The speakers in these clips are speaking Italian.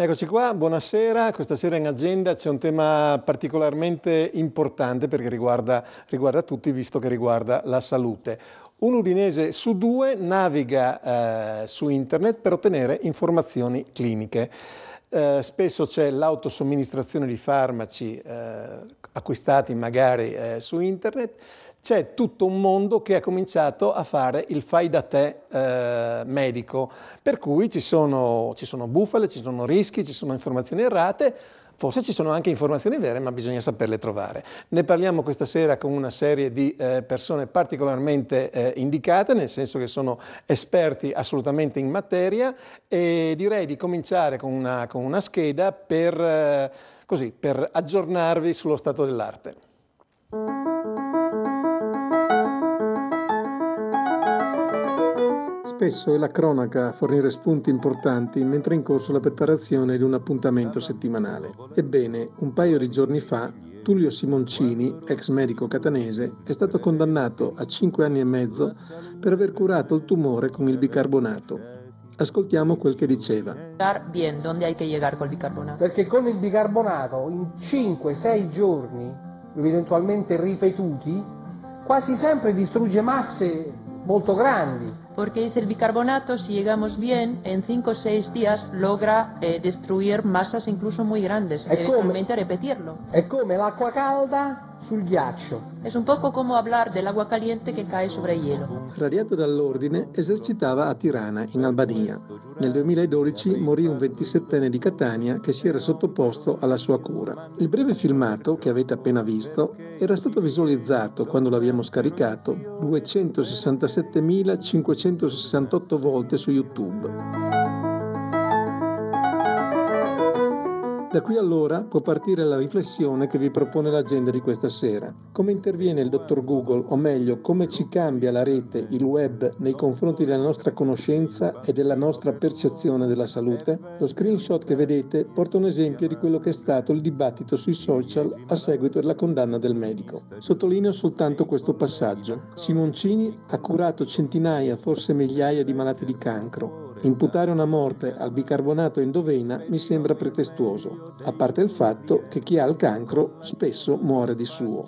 Eccoci qua, buonasera. Questa sera in agenda c'è un tema particolarmente importante perché riguarda, riguarda tutti, visto che riguarda la salute. Un udinese su due naviga eh, su internet per ottenere informazioni cliniche. Eh, spesso c'è l'autosomministrazione di farmaci eh, acquistati magari eh, su internet c'è tutto un mondo che ha cominciato a fare il fai da te eh, medico, per cui ci sono, ci sono bufale, ci sono rischi, ci sono informazioni errate, Forse ci sono anche informazioni vere, ma bisogna saperle trovare. Ne parliamo questa sera con una serie di eh, persone particolarmente eh, indicate, nel senso che sono esperti assolutamente in materia e direi di cominciare con una, con una scheda per, eh, così, per, aggiornarvi sullo stato dell'arte. Spesso è la cronaca a fornire spunti importanti mentre è in corso la preparazione di un appuntamento settimanale. Ebbene, un paio di giorni fa Tullio Simoncini, ex medico catanese, è stato condannato a 5 anni e mezzo per aver curato il tumore con il bicarbonato. Ascoltiamo quel che diceva. Bien, dove hai che llegar col bicarbonato? Perché con il bicarbonato in 5-6 giorni, eventualmente ripetuti, quasi sempre distrugge masse molto grandi. Porque dice el bicarbonato, si llegamos bien, en 5 o 6 días logra eh, destruir masas incluso muy grandes, eventualmente repetirlo. Es como el agua calda sul ghiaccio. È un poco come parlare dell'acqua caliente che cae sopra el hielo. Radiato dall'ordine, esercitava a Tirana, in Albania. Nel 2012 morì un 27enne di Catania che si era sottoposto alla sua cura. Il breve filmato che avete appena visto era stato visualizzato quando l'abbiamo scaricato 267.568 volte su YouTube. Da qui allora può partire la riflessione che vi propone l'agenda di questa sera. Come interviene il dottor Google, o meglio, come ci cambia la rete, il web, nei confronti della nostra conoscenza e della nostra percezione della salute? Lo screenshot che vedete porta un esempio di quello che è stato il dibattito sui social a seguito della condanna del medico. Sottolineo soltanto questo passaggio. Simoncini ha curato centinaia, forse migliaia di malati di cancro Imputare una morte al bicarbonato endovena mi sembra pretestuoso, a parte il fatto che chi ha il cancro spesso muore di suo.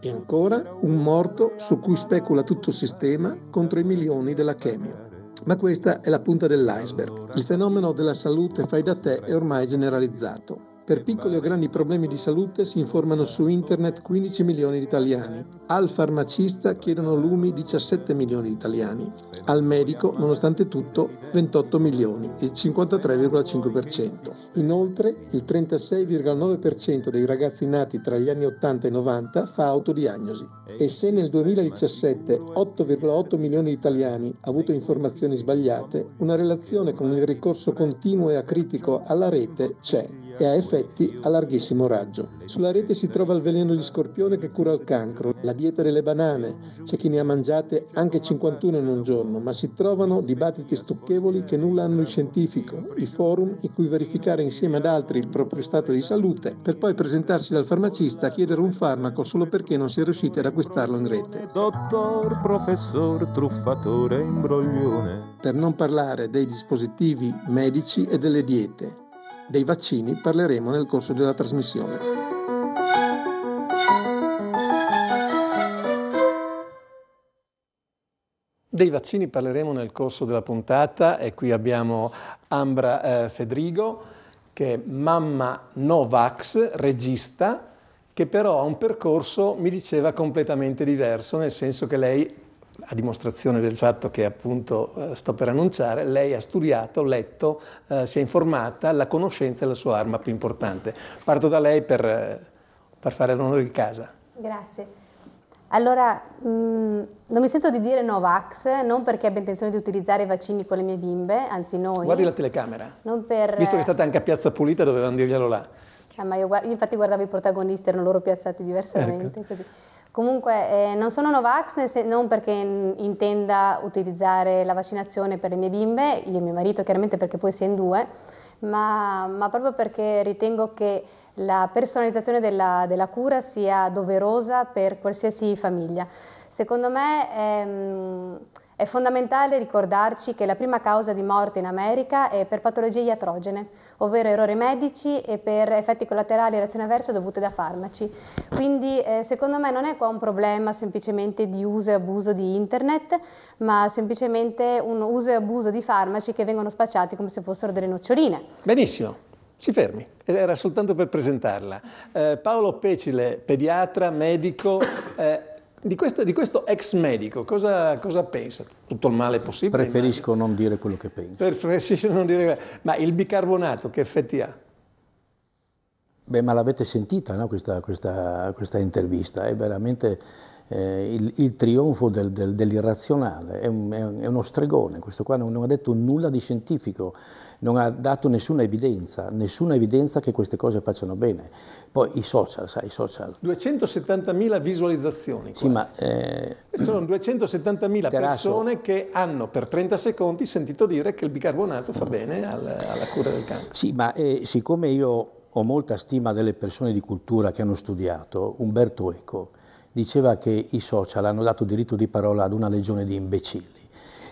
E ancora un morto su cui specula tutto il sistema contro i milioni della chemio. Ma questa è la punta dell'iceberg. Il fenomeno della salute fai da te è ormai generalizzato. Per piccoli o grandi problemi di salute si informano su internet 15 milioni di italiani. Al farmacista chiedono lumi 17 milioni di italiani. Al medico, nonostante tutto, 28 milioni, il 53,5%. Inoltre, il 36,9% dei ragazzi nati tra gli anni 80 e 90 fa autodiagnosi. E se nel 2017 8,8 milioni di italiani ha avuto informazioni sbagliate, una relazione con il ricorso continuo e acritico alla rete c'è e ha effetti a larghissimo raggio. Sulla rete si trova il veleno di scorpione che cura il cancro, la dieta delle banane, c'è chi ne ha mangiate anche 51 in un giorno, ma si trovano dibattiti stucchevoli che nulla hanno di scientifico, i forum in cui verificare insieme ad altri il proprio stato di salute, per poi presentarsi dal farmacista a chiedere un farmaco solo perché non si è riusciti ad acquistarlo in rete. Dottor, professor, truffatore, imbroglione. Per non parlare dei dispositivi medici e delle diete. Dei vaccini parleremo nel corso della trasmissione. Dei vaccini parleremo nel corso della puntata e qui abbiamo Ambra eh, Fedrigo che è mamma Novax, regista, che però ha un percorso, mi diceva, completamente diverso, nel senso che lei a dimostrazione del fatto che appunto eh, sto per annunciare, lei ha studiato, letto, eh, si è informata, la conoscenza è la sua arma più importante. Parto da lei per, eh, per fare l'onore di casa. Grazie. Allora, mh, mm, non mi sento di dire Novax, non perché abbia intenzione di utilizzare i vaccini con le mie bimbe, anzi noi. Guardi la telecamera. Per... Visto che è stata anche a Piazza Pulita, dovevano dirglielo là. Ah, ma io, infatti guardavo i protagonisti, erano loro piazzati ecco. diversamente. Ecco. Così. Comunque eh, non sono Novax non perché intenda utilizzare la vaccinazione per le mie bimbe, io e mio marito chiaramente perché poi si è in due, ma, ma proprio perché ritengo che la personalizzazione della, della, cura sia doverosa per qualsiasi famiglia. Secondo me... Ehm, è fondamentale ricordarci che la prima causa di morte in America è per patologie iatrogene, ovvero errori medici e per effetti collaterali e reazioni avverse dovute da farmaci. Quindi eh, secondo me non è qua un problema semplicemente di uso e abuso di internet, ma semplicemente un uso e abuso di farmaci che vengono spacciati come se fossero delle noccioline. Benissimo. Si fermi, eh, era soltanto per presentarla. Eh, Paolo Pecile, pediatra, medico, eh, di, questa, di questo ex medico cosa, cosa, pensa? Tutto il male possibile? Preferisco immagino. non dire quello che penso. Preferisco non dire, ma il bicarbonato che effetti ha? Beh, ma l'avete sentita no, questa, questa, questa intervista, è veramente eh, il, il, trionfo del, del, dell'irrazionale, è, un, è, uno stregone, questo qua non, non, ha detto nulla di scientifico, non ha dato nessuna evidenza, nessuna evidenza che queste cose facciano bene. Poi i social, sai, i social. 270.000 visualizzazioni. Sì, ma... Eh, Sono 270.000 persone che hanno per 30 secondi sentito dire che il bicarbonato fa bene alla, alla cura del cancro. Sì, ma eh, siccome io ho molta stima delle persone di cultura che hanno studiato, Umberto Eco, diceva che i social hanno dato diritto di parola ad una legione di imbecilli.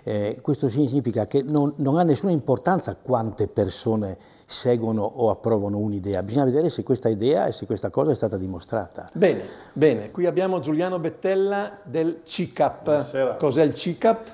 Eh, questo significa che non, non, ha nessuna importanza quante persone seguono o approvano un'idea, bisogna vedere se questa idea e se questa cosa è stata dimostrata. Bene, bene, qui abbiamo Giuliano Bettella del CICAP. Buonasera. Cos'è il CICAP?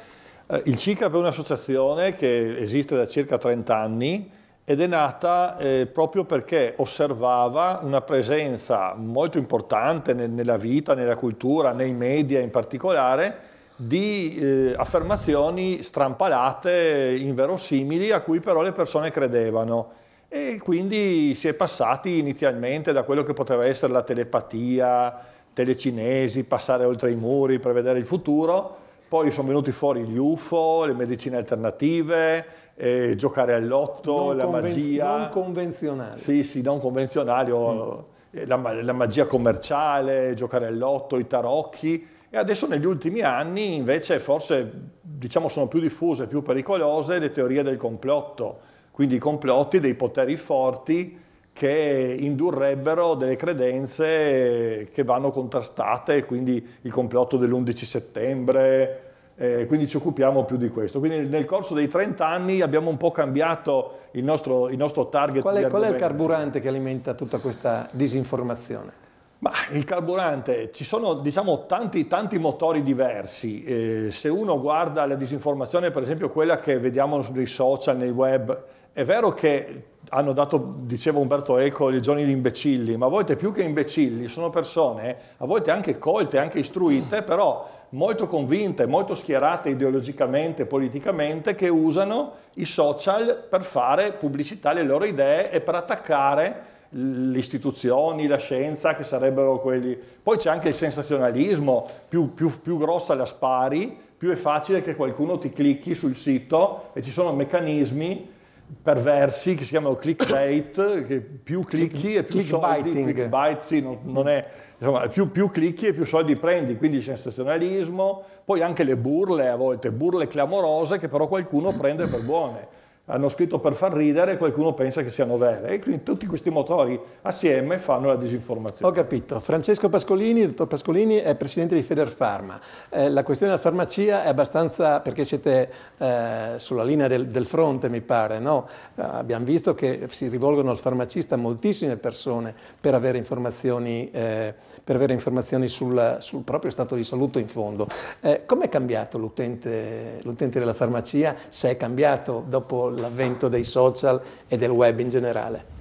Eh, il CICAP è un'associazione che esiste da circa 30 anni, ed è nata eh, proprio perché osservava una presenza molto importante nel, nella vita, nella cultura, nei media in particolare, di eh, affermazioni strampalate, inverosimili, a cui però le persone credevano. E quindi si è passati inizialmente da quello che poteva essere la telepatia, telecinesi, passare oltre i muri, prevedere il futuro, poi sono venuti fuori gli UFO, le medicine alternative, eh, giocare al lotto, la conven- magia... Non convenzionale. Sì, sì, non convenzionale, mm. la, la, magia commerciale, giocare al lotto, i tarocchi. E adesso negli ultimi anni invece forse diciamo, sono più diffuse, più pericolose le teorie del complotto, quindi i complotti dei poteri forti che indurrebbero delle credenze che vanno contrastate, quindi il complotto dell'11 settembre, eh, quindi ci occupiamo più di questo. Quindi nel corso dei 30 anni abbiamo un po' cambiato il nostro, il nostro target. Qual è, qual è il carburante che alimenta tutta questa disinformazione? Ma il carburante, ci sono diciamo, tanti, tanti motori diversi, eh, se uno guarda la disinformazione per esempio quella che vediamo sui social, nei web, è vero che hanno dato, diceva Umberto Eco, le giorni di imbecilli, ma a volte più che imbecilli sono persone, a volte anche colte, anche istruite, mm. però molto convinte, molto schierate ideologicamente, politicamente, che usano i social per fare pubblicità alle loro idee e per attaccare le istituzioni, la scienza, che sarebbero quelli... Poi c'è anche il sensazionalismo, più, più, più grossa la spari, più è facile che qualcuno ti clicchi sul sito e ci sono meccanismi perversi che si chiamano clickbait, che più clicchi e più soldi, clickbait, sì, non, non è, insomma, più, più, clicchi e più soldi prendi, quindi sensazionalismo, poi anche le burle a volte, burle clamorose che però qualcuno prende per buone hanno scritto per far ridere e qualcuno pensa che siano vere. E quindi tutti questi motori assieme fanno la disinformazione. Ho capito. Francesco Pascolini, dottor Pascolini, è presidente di Federpharma. Eh, la questione della farmacia è abbastanza, perché siete eh, sulla linea del, del, fronte mi pare, no? eh, abbiamo visto che si rivolgono al farmacista moltissime persone per avere informazioni, eh, per avere informazioni sul, sul, proprio stato di salute in fondo. Eh, com'è cambiato l'utente della farmacia? Se è cambiato dopo l'avvento dei social e del web in generale.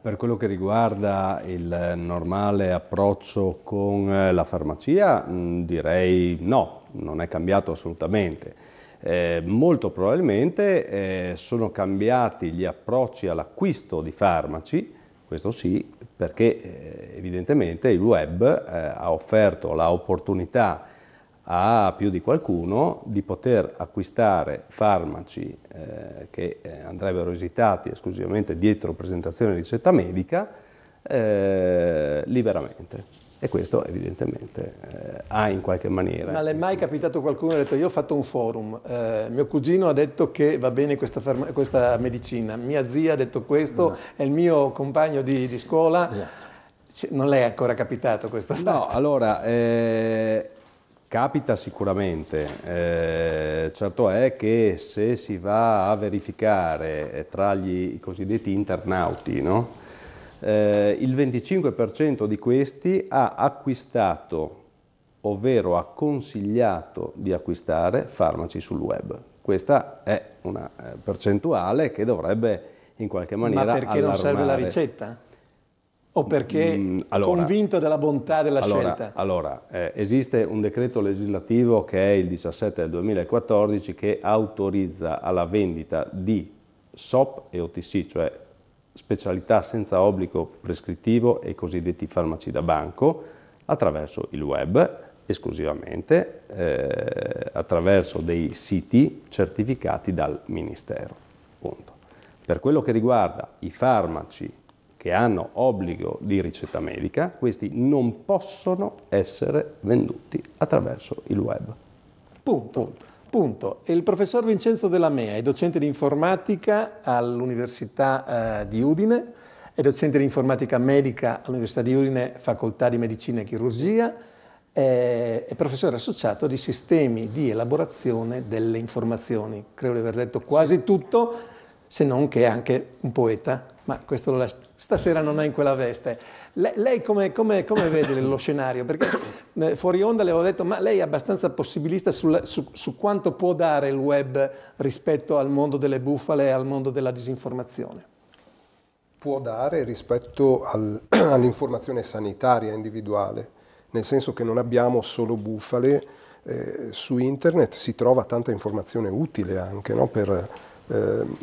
Per quello che riguarda il normale approccio con eh, la farmacia, mm, direi no, non è cambiato assolutamente. Eh, molto probabilmente eh, sono cambiati gli approcci all'acquisto di farmaci, questo sì, perché eh, evidentemente il web eh, ha offerto l'opportunità a più di qualcuno di poter acquistare farmaci eh, che eh, andrebbero esitati esclusivamente dietro presentazione di ricetta medica eh, liberamente. E questo evidentemente eh, ha in qualche maniera... Ma le è mai capitato qualcuno che ha detto io ho fatto un forum, eh, mio cugino ha detto che va bene questa, questa medicina, mia zia ha detto questo, esatto. è il mio compagno di, di scuola... Esatto. Cioè, non le è ancora capitato questo? No, allora... Eh, Capita sicuramente, eh, certo è che se si va a verificare eh, tra gli, i cosiddetti internauti, no? eh, il 25% di questi ha acquistato, ovvero ha consigliato di acquistare farmaci sul web. Questa è una eh, percentuale che dovrebbe in qualche maniera... Ma perché allarmare. non serve la ricetta? o perché mm, allora, convinta della bontà della allora, scelta? Allora, eh, esiste un decreto legislativo che è il 17 del 2014 che autorizza alla vendita di SOP e OTC, cioè specialità senza obbligo prescrittivo e cosiddetti farmaci da banco, attraverso il web esclusivamente, eh, attraverso dei siti certificati dal Ministero. Punto. Per quello che riguarda i farmaci che hanno obbligo di ricetta medica, questi non possono essere venduti attraverso il web. Punto. Punto. Punto. Il professor Vincenzo Della Mea è docente di informatica all'Università eh, di Udine, è docente di informatica medica all'Università di Udine, facoltà di medicina e chirurgia, è, è professore associato di sistemi di elaborazione delle informazioni. Credo di aver detto quasi tutto se non che è anche un poeta, ma questo lo lascio. Stasera non è in quella veste. Lei, lei come, come, come, vede lo scenario? Perché eh, fuori onda le avevo detto, ma lei è abbastanza possibilista sul, su, su quanto può dare il web rispetto al mondo delle bufale e al mondo della disinformazione può dare rispetto al, all'informazione sanitaria individuale, nel senso che non abbiamo solo bufale, eh, su internet si trova tanta informazione utile anche no? per, Ehm,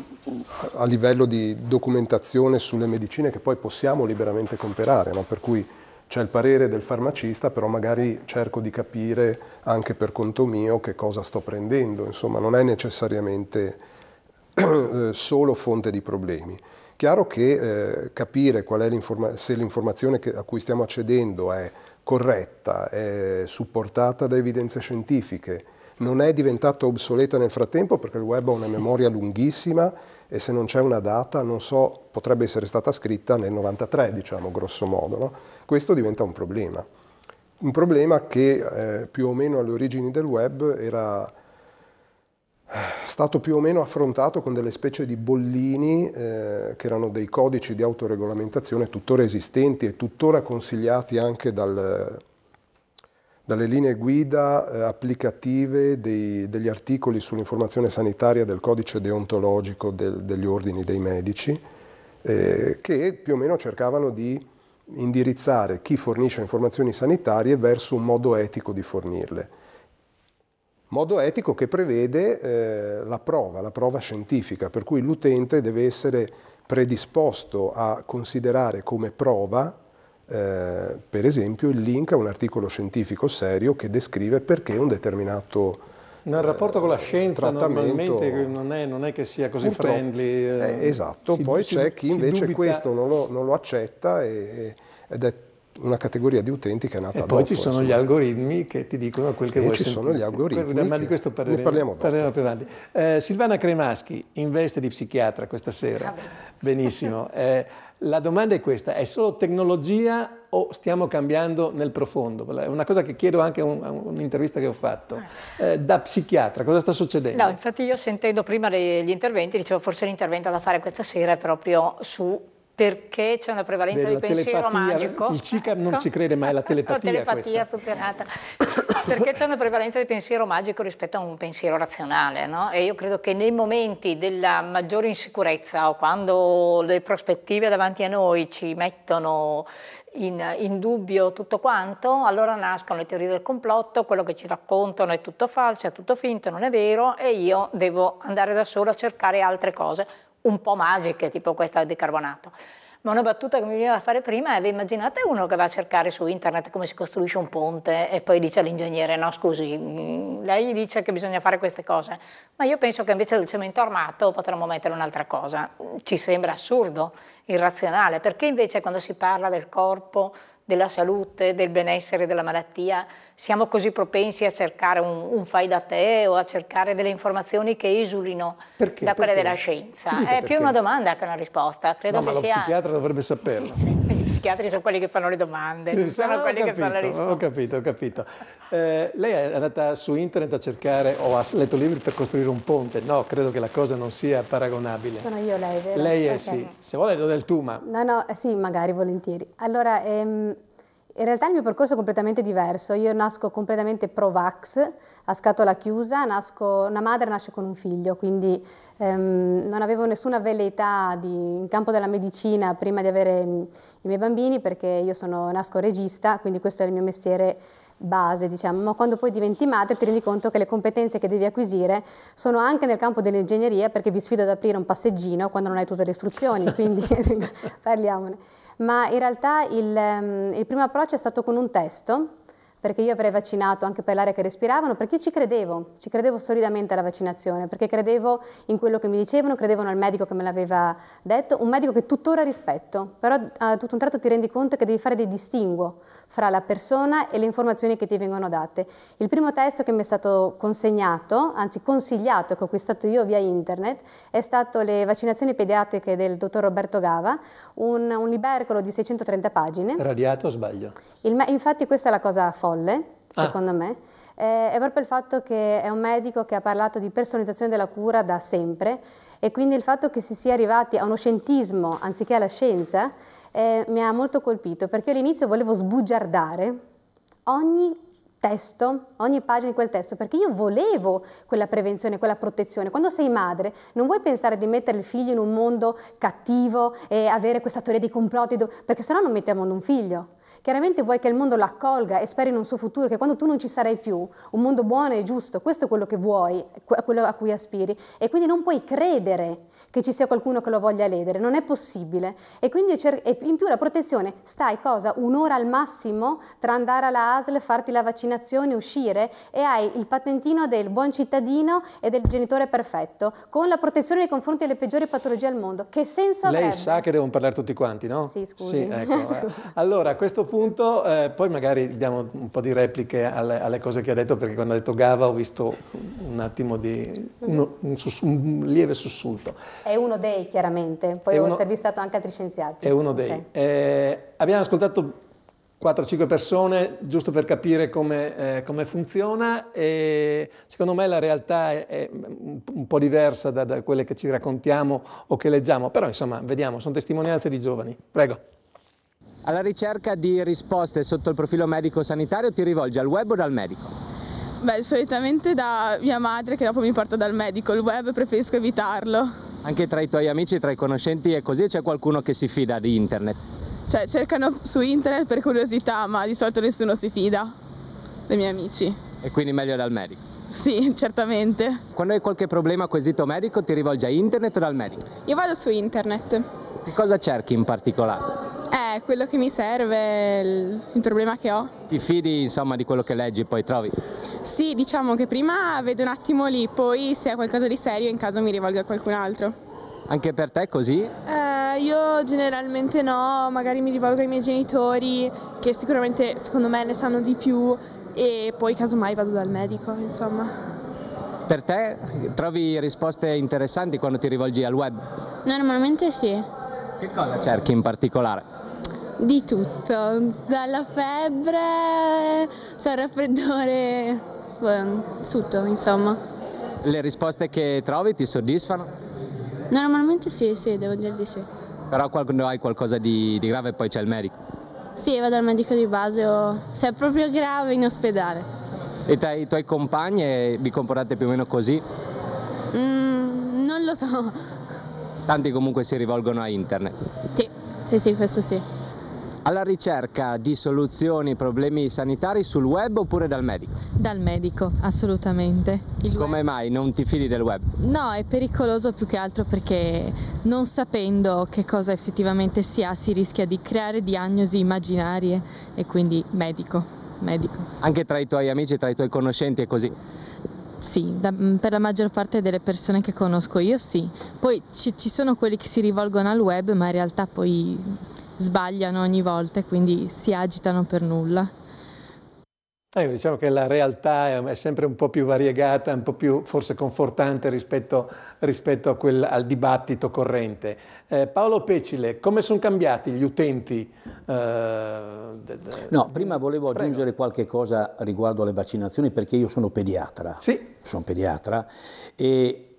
a livello di documentazione sulle medicine che poi possiamo liberamente comprare, no? per cui c'è il parere del farmacista, però magari cerco di capire anche per conto mio che cosa sto prendendo, insomma non è necessariamente eh, solo fonte di problemi. Chiaro che eh, capire l'informa- se l'informazione che- a cui stiamo accedendo è corretta, è supportata da evidenze scientifiche, non è diventata obsoleta nel frattempo perché il web ha una memoria lunghissima e se non c'è una data, non so, potrebbe essere stata scritta nel 93, diciamo, grosso modo. No? Questo diventa un problema. Un problema che eh, più o meno alle origini del web era eh, stato più o meno affrontato con delle specie di bollini eh, che erano dei codici di autoregolamentazione tuttora esistenti e tuttora consigliati anche dal, dalle linee guida eh, applicative dei, degli articoli sull'informazione sanitaria del codice deontologico del, degli ordini dei medici, eh, che più o meno cercavano di indirizzare chi fornisce informazioni sanitarie verso un modo etico di fornirle. Modo etico che prevede eh, la prova, la prova scientifica, per cui l'utente deve essere predisposto a considerare come prova eh, per esempio il link a un articolo scientifico serio che descrive perché un determinato nel eh, rapporto con la scienza normalmente non è, non è, che sia così friendly. Eh, eh, esatto, si, poi c'è chi invece questo non lo, non lo accetta e, ed è una categoria di utenti che è nata e dopo. poi ci sono insomma. gli algoritmi che ti dicono quel che e vuoi ci sono gli algoritmi ma di questo parleremo, parliamo, parleremo più avanti eh, Silvana Cremaschi in veste di psichiatra questa sera benissimo eh, la domanda è questa, è solo tecnologia o stiamo cambiando nel profondo? È una cosa che chiedo anche a un'intervista che ho fatto. Eh, da psichiatra, cosa sta succedendo? No, infatti io sentendo prima le, gli interventi, dicevo forse l'intervento da fare questa sera è proprio su perché c'è una prevalenza Beh, di pensiero magico. Il CICA non ecco. ci crede mai, è la telepatia. la telepatia funzionata. perché c'è una prevalenza di pensiero magico rispetto a un pensiero razionale. No? E io credo che nei momenti della maggiore insicurezza o quando le prospettive davanti a noi ci mettono in, in, dubbio tutto quanto, allora nascono le teorie del complotto, quello che ci raccontano è tutto falso, è tutto finto, non è vero e io devo andare da solo a cercare altre cose un po' magiche, tipo questa al bicarbonato. Ma una battuta che mi veniva a fare prima è, vi immaginate uno che va a cercare su internet come si costruisce un ponte e poi dice all'ingegnere, no scusi, mm, lei dice che bisogna fare queste cose, ma io penso che invece del cemento armato potremmo mettere un'altra cosa. Ci sembra assurdo, irrazionale, perché invece quando si parla del corpo della salute, del benessere, della malattia, siamo così propensi a cercare un, un fai da te o a cercare delle informazioni che esulino perché? da quelle della scienza. È perché? più una domanda che una risposta. Credo no, che ma sia... lo psichiatra dovrebbe saperlo. psichiatri sono quelli che fanno le domande, sono ah, quelli capito, che fanno le risposte. Ho capito, ho capito. Eh, lei è andata su internet a cercare o ha letto libri per costruire un ponte? No, credo che la cosa non sia paragonabile. Sono io lei, vero? Lei è okay. sì. Se vuole do del tu, ma... No, no, eh, sì, magari, volentieri. Allora, ehm, in realtà il mio percorso è completamente diverso, io nasco completamente pro-vax, a scatola chiusa, nasco, una madre nasce con un figlio, quindi ehm, non avevo nessuna velleità di, in campo della medicina prima di avere mm, i miei bambini perché io sono, nasco regista, quindi questo è il mio mestiere base, diciamo, ma quando poi diventi madre ti rendi conto che le competenze che devi acquisire sono anche nel campo dell'ingegneria perché vi sfido ad aprire un passeggino quando non hai tutte le istruzioni, quindi parliamone ma in realtà il, ehm, il primo approccio è stato con un testo perché io avrei vaccinato anche per l'aria che respiravano, perché io ci credevo, ci credevo solidamente alla vaccinazione, perché credevo in quello che mi dicevano, credevano al medico che me l'aveva detto, un medico che tuttora rispetto, però a tutto un tratto ti rendi conto che devi fare dei distinguo fra la persona e le informazioni che ti vengono date. Il primo testo che mi è stato consegnato, anzi consigliato, che ho acquistato io via internet, è stato le vaccinazioni pediatriche del dottor Roberto Gava, un, un libercolo di 630 pagine. Radiato o sbaglio? Il, infatti questa è la cosa folle, ah. secondo ah. me, eh, è proprio il fatto che è un medico che ha parlato di personalizzazione della cura da sempre e quindi il fatto che si sia arrivati a uno scientismo anziché alla scienza eh, mi ha molto colpito perché io all'inizio volevo sbugiardare ogni testo, ogni pagina di quel testo, perché io volevo quella prevenzione, quella protezione. Quando sei madre non vuoi pensare di mettere il figlio in un mondo cattivo e avere questa teoria di complotti, perché sennò non mettiamo un figlio. Chiaramente vuoi che il mondo lo accolga e speri in un suo futuro, che quando tu non ci sarai più, un mondo buono e giusto, questo è quello che vuoi, quello a cui aspiri. E quindi non puoi credere che ci sia qualcuno che lo voglia ledere, non è possibile. E quindi e in più la protezione, stai cosa? Un'ora al massimo tra andare alla ASL, farti la vaccinazione, uscire e hai il patentino del buon cittadino e del genitore perfetto, con la protezione nei confronti delle peggiori patologie al mondo. Che senso ha? Lei sa che devono parlare tutti quanti, no? Sì, scusi. Sì, ecco. allora, a questo punto, eh, poi magari diamo un po' di repliche alle, alle, cose che ha detto, perché quando ha detto Gava ho visto un attimo di... un, un, un, un lieve sussulto. È uno dei, chiaramente, poi uno, ho intervistato anche altri scienziati. È uno dei. Okay. Eh, abbiamo ascoltato 4-5 persone giusto per capire come, eh, come, funziona e secondo me la realtà è, è un po' diversa da, da, quelle che ci raccontiamo o che leggiamo, però insomma vediamo, sono testimonianze di giovani. Prego. Alla ricerca di risposte sotto il profilo medico-sanitario ti rivolgi al web o dal medico? Beh, solitamente da mia madre che dopo mi porta dal medico, il web preferisco evitarlo anche tra i tuoi amici, tra i conoscenti è così o c'è qualcuno che si fida di internet? Cioè cercano su internet per curiosità, ma di solito nessuno si fida dei miei amici. E quindi meglio dal medico? Sì, certamente. Quando hai qualche problema quesito medico ti rivolgi a internet o dal medico? Io vado su internet. Che cosa cerchi in particolare? quello che mi serve, il, il problema che ho. Ti fidi insomma di quello che leggi e poi trovi? Sì, diciamo che prima vedo un attimo lì, poi se è qualcosa di serio in caso mi rivolgo a qualcun altro. Anche per te è così? Eh, io generalmente no, magari mi rivolgo ai miei genitori che sicuramente secondo me ne sanno di più e poi casomai vado dal medico, insomma. Per te trovi risposte interessanti quando ti rivolgi al web? Normalmente sì. Che cosa cerchi in particolare? Di tutto, dalla febbre, al raffreddore, ehm, tutto insomma. Le risposte che trovi ti soddisfano? Normalmente sì, sì, devo dire di sì. Però quando hai qualcosa di, di grave poi c'è il medico? Sì, vado al medico di base o se è proprio grave in ospedale. E tra i tuoi compagni eh, vi comportate più o meno così? Mm, non lo so. Tanti comunque si rivolgono a internet. Sì, sì, sì, questo sì alla ricerca di soluzioni ai problemi sanitari sul web oppure dal medico? Dal medico, assolutamente. Il Come web... mai non ti fidi del web? No, è pericoloso più che altro perché non sapendo che cosa effettivamente si ha si rischia di creare diagnosi immaginarie e quindi medico, medico. Anche tra i tuoi amici, tra i tuoi conoscenti è così? Sì, da, mm, per la maggior parte delle persone che conosco io sì. Poi ci, ci sono quelli che si rivolgono al web ma in realtà poi sbagliano ogni volta e quindi si agitano per nulla. Eh, diciamo che la realtà è sempre un po' più variegata, un po' più forse confortante rispetto, rispetto quel, al dibattito corrente. Eh, Paolo Pecile, come sono cambiati gli utenti? Eh, no, prima volevo prego. aggiungere qualche cosa riguardo alle vaccinazioni perché io sono pediatra. Sì. Sono pediatra e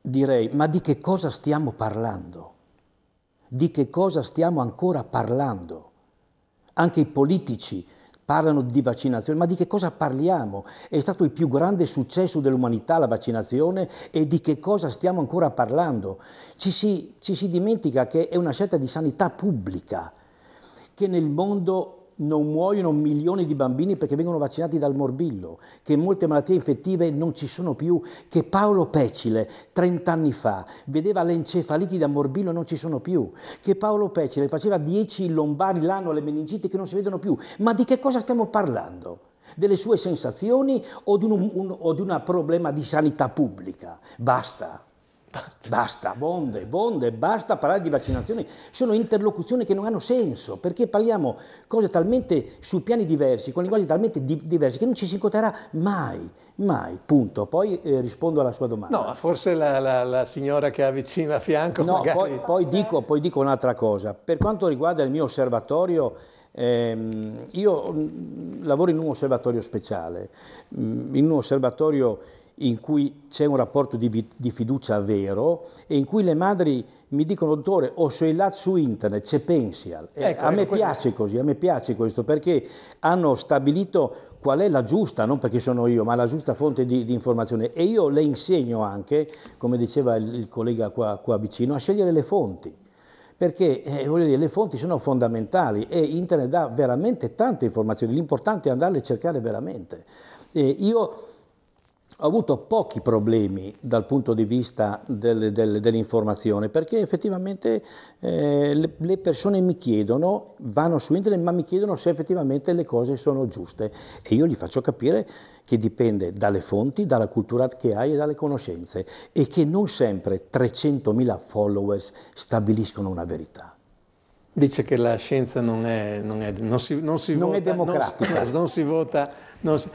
direi, ma di che cosa stiamo parlando? di che cosa stiamo ancora parlando. Anche i politici parlano di vaccinazione, ma di che cosa parliamo? È stato il più grande successo dell'umanità la vaccinazione e di che cosa stiamo ancora parlando? Ci si, ci si dimentica che è una scelta di sanità pubblica, che nel mondo non muoiono milioni di bambini perché vengono vaccinati dal morbillo, che molte malattie infettive non ci sono più, che Paolo Pecile 30 anni fa vedeva le encefaliti da morbillo e non ci sono più, che Paolo Pecile faceva 10 lombari l'anno alle meningiti che non si vedono più. Ma di che cosa stiamo parlando? Delle sue sensazioni o di, un, un, o di una problema di sanità pubblica? Basta. Basta. basta, bonde, bonde, basta parlare di vaccinazioni. Sono interlocuzioni che non hanno senso, perché parliamo cose talmente su piani diversi, con linguaggi talmente di- diversi, che non ci si incontrerà mai, mai, punto. Poi eh, rispondo alla sua domanda. No, forse la, la, la signora che ha vicino a fianco no, magari... poi, poi, dico, poi dico un'altra cosa. Per quanto riguarda il mio osservatorio, ehm, io mh, mm, lavoro in un osservatorio speciale, mh, mm, in un osservatorio in cui c'è un rapporto di, di, fiducia vero e in cui le madri mi dicono dottore ho scellato su internet, c'è Pensial. Ecco, a me ecco, piace così, a me piace questo perché hanno stabilito qual è la giusta, non perché sono io, ma la giusta fonte di, di informazione e io le insegno anche, come diceva il, il collega qua, qua vicino, a scegliere le fonti perché eh, dire, le fonti sono fondamentali e internet dà veramente tante informazioni, l'importante è andarle a cercare veramente. Eh, io ho avuto pochi problemi dal punto di vista del, del, dell'informazione perché effettivamente eh, le, le, persone mi chiedono, vanno su internet ma mi chiedono se effettivamente le cose sono giuste e io gli faccio capire che dipende dalle fonti, dalla cultura che hai e dalle conoscenze e che non sempre 300.000 followers stabiliscono una verità. Dice che la scienza non è, non è, non si, non si non vota, è democratica. Non si, vota. Si,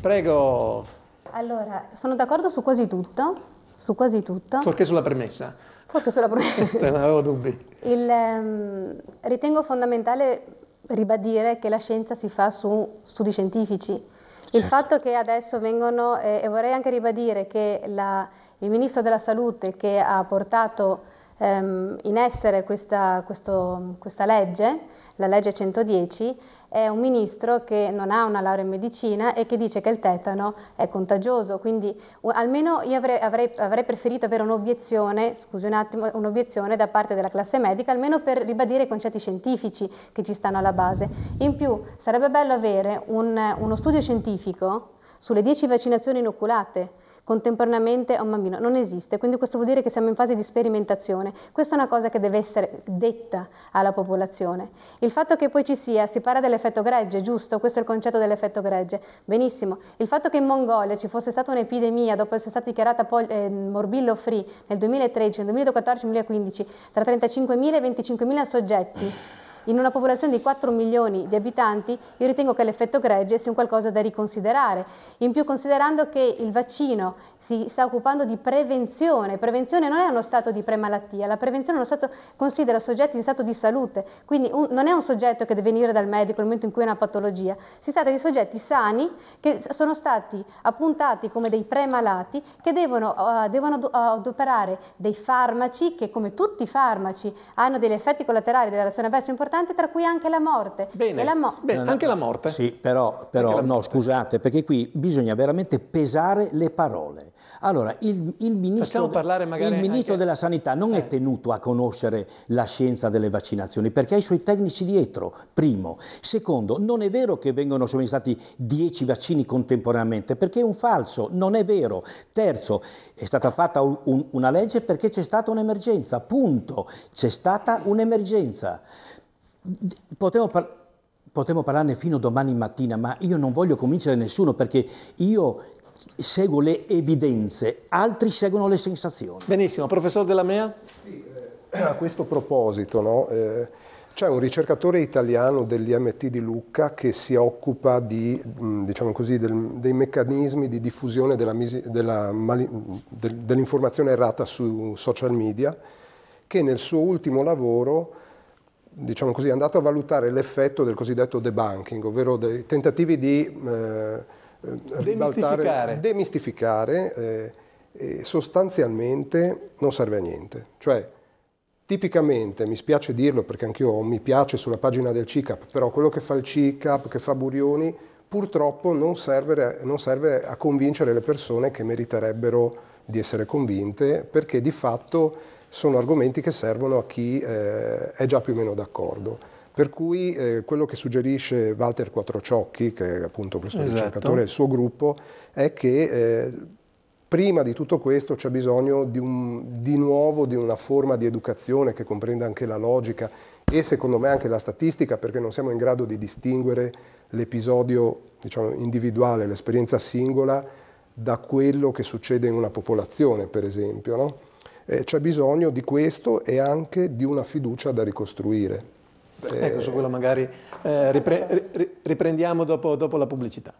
prego. Allora, sono d'accordo su quasi tutto, su quasi tutto. Forse sulla premessa. Forse sulla premessa. non avevo dubbi. Il, um, ritengo fondamentale ribadire che la scienza si fa su studi scientifici. Il certo. fatto che adesso vengono, eh, e vorrei anche ribadire che la, il Ministro della Salute che ha portato ehm, in essere questa, questo, questa legge, la legge 110, è un ministro che non ha una laurea in medicina e che dice che il tetano è contagioso, quindi uh, almeno io avrei, avrei, avrei, preferito avere un'obiezione, scusi un attimo, un'obiezione da parte della classe medica, almeno per ribadire i concetti scientifici che ci stanno alla base. In più sarebbe bello avere un, uno studio scientifico sulle 10 vaccinazioni inoculate, contemporaneamente a un bambino, non esiste, quindi questo vuol dire che siamo in fase di sperimentazione, questa è una cosa che deve essere detta alla popolazione. Il fatto che poi ci sia, si parla dell'effetto gregge, giusto? Questo è il concetto dell'effetto gregge, benissimo. Il fatto che in Mongolia ci fosse stata un'epidemia dopo essere stata dichiarata pol- eh, morbillo free nel 2013, nel 2014, nel 2015, tra 35.000 e 25.000 soggetti, in una popolazione di 4 milioni di abitanti, io ritengo che l'effetto gregge sia un qualcosa da riconsiderare. In più considerando che il vaccino si sta occupando di prevenzione, prevenzione non è uno stato di premalattia, la prevenzione è uno stato, considera soggetti in stato di salute, quindi un, non è un soggetto che deve venire dal medico nel momento in cui è una patologia, si tratta di soggetti sani che sono stati appuntati come dei premalati che devono, uh, devono uh, adoperare dei farmaci che come tutti i farmaci hanno degli effetti collaterali della reazione avversa importanti importanti, tra cui anche la morte. Bene, la mo Beh, no, no, anche la morte. Sì, però, però no, scusate, perché qui bisogna veramente pesare le parole. Allora, il, il ministro, il ministro della Sanità non eh. è tenuto a conoscere la scienza delle vaccinazioni, perché ha i suoi tecnici dietro, primo. Secondo, non è vero che vengono somministrati 10 vaccini contemporaneamente, perché è un falso, non è vero. Terzo, è stata fatta un, una legge perché c'è stata un'emergenza, punto. C'è stata un'emergenza. Potremmo, par- potremmo parlarne fino domani mattina, ma io non voglio convincere nessuno perché io seguo le evidenze, altri seguono le sensazioni. Benissimo, professor Della Mea? Sì, eh, a questo proposito, no, eh, c'è un ricercatore italiano dell'IMT di Lucca che si occupa di, mm, diciamo così, del, dei meccanismi di diffusione della, della, dell'informazione errata su social media, che nel suo ultimo lavoro diciamo così, andato a valutare l'effetto del cosiddetto debunking, ovvero dei tentativi di eh, eh demistificare, demistificare eh, e sostanzialmente non serve a niente. Cioè, tipicamente, mi spiace dirlo perché anch'io mi piace sulla pagina del CICAP, però quello che fa il CICAP, che fa Burioni, purtroppo non serve, non serve a convincere le persone che meriterebbero di essere convinte, perché di fatto sono argomenti che servono a chi eh, è già più o meno d'accordo. Per cui eh, quello che suggerisce Walter Quattrociocchi, che è appunto questo esatto. ricercatore e il suo gruppo, è che eh, prima di tutto questo c'è bisogno di, un, di nuovo di una forma di educazione che comprenda anche la logica e secondo me anche la statistica, perché non siamo in grado di distinguere l'episodio diciamo, individuale, l'esperienza singola, da quello che succede in una popolazione, per esempio. No? Eh, c'è bisogno di questo e anche di una fiducia da ricostruire. Ecco, su quello magari eh, ripre riprendiamo dopo, dopo la pubblicità.